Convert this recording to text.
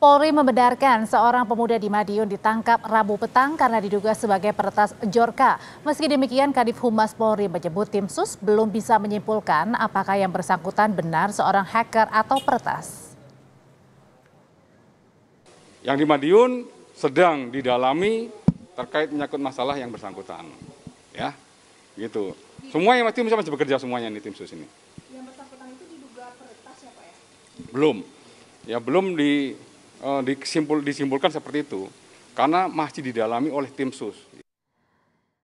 Polri membenarkan seorang pemuda di Madiun ditangkap Rabu petang karena diduga sebagai peretas Jorka. Meski demikian, Kadif Humas Polri menyebut tim sus belum bisa menyimpulkan apakah yang bersangkutan benar seorang hacker atau peretas. Yang di Madiun sedang didalami terkait menyangkut masalah yang bersangkutan. Ya, gitu. Semua yang masih masih bekerja semuanya di tim sus ini. Yang bersangkutan itu diduga peretas ya Pak ya? Belum. Ya belum di Eh, disimpul, disimpulkan seperti itu karena masih didalami oleh tim sus